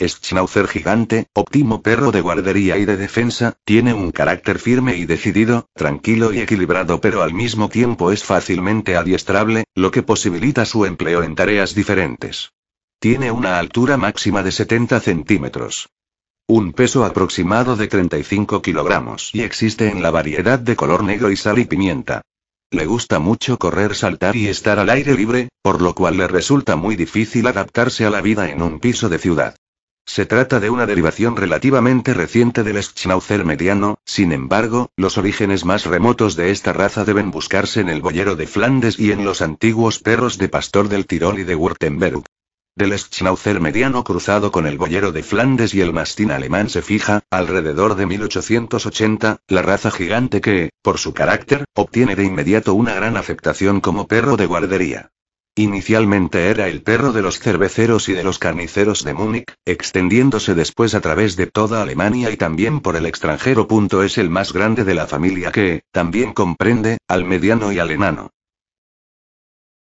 Schnauzer gigante, óptimo perro de guardería y de defensa, tiene un carácter firme y decidido, tranquilo y equilibrado pero al mismo tiempo es fácilmente adiestrable, lo que posibilita su empleo en tareas diferentes. Tiene una altura máxima de 70 centímetros. Un peso aproximado de 35 kilogramos y existe en la variedad de color negro y sal y pimienta. Le gusta mucho correr, saltar y estar al aire libre, por lo cual le resulta muy difícil adaptarse a la vida en un piso de ciudad. Se trata de una derivación relativamente reciente del Schnauzer mediano, sin embargo, los orígenes más remotos de esta raza deben buscarse en el boyero de Flandes y en los antiguos perros de pastor del Tirol y de Württemberg. Del Schnauzer mediano cruzado con el boyero de Flandes y el mastín alemán se fija, alrededor de 1880, la raza gigante que, por su carácter, obtiene de inmediato una gran aceptación como perro de guardería. Inicialmente era el perro de los cerveceros y de los carniceros de Múnich, extendiéndose después a través de toda Alemania y también por el extranjero. Es el más grande de la familia que, también comprende, al mediano y al enano.